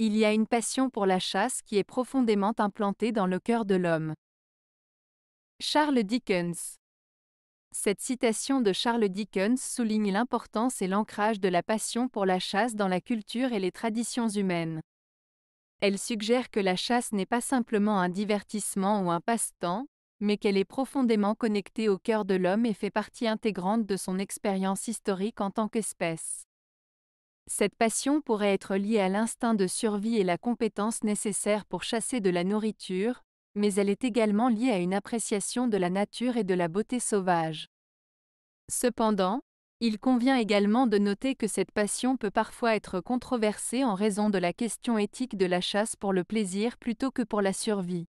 il y a une passion pour la chasse qui est profondément implantée dans le cœur de l'homme. Charles Dickens Cette citation de Charles Dickens souligne l'importance et l'ancrage de la passion pour la chasse dans la culture et les traditions humaines. Elle suggère que la chasse n'est pas simplement un divertissement ou un passe-temps, mais qu'elle est profondément connectée au cœur de l'homme et fait partie intégrante de son expérience historique en tant qu'espèce. Cette passion pourrait être liée à l'instinct de survie et la compétence nécessaire pour chasser de la nourriture, mais elle est également liée à une appréciation de la nature et de la beauté sauvage. Cependant, il convient également de noter que cette passion peut parfois être controversée en raison de la question éthique de la chasse pour le plaisir plutôt que pour la survie.